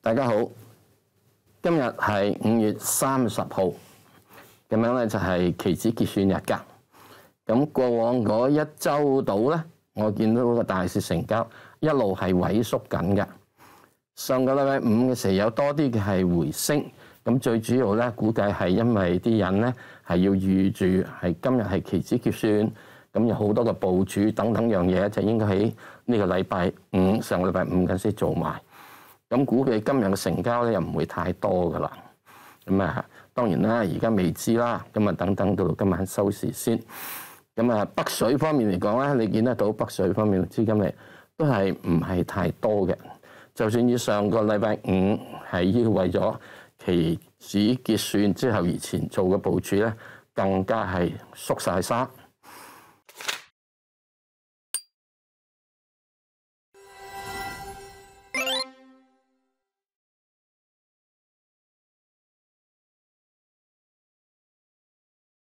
大家好，今日系五月三十号，咁样咧就係期指結算日噶。咁過往嗰一周到咧，我見到個大市成交一路係萎縮緊嘅。上個禮拜五嘅時候有多啲嘅係回升，咁最主要咧估計係因為啲人咧係要預住係今日係期指結算，咁有好多個部署等等樣嘢，就應該喺呢個禮拜五、上個禮拜五先做埋。咁估計今日嘅成交咧又唔會太多噶啦，咁啊當然啦，而家未知啦，咁啊等等到今晚收市先。咁啊北水方面嚟講咧，你見得到北水方面資金咧都係唔係太多嘅，就算以上個禮拜五係要為咗期指結算之後而前做嘅部署咧，更加係縮晒沙。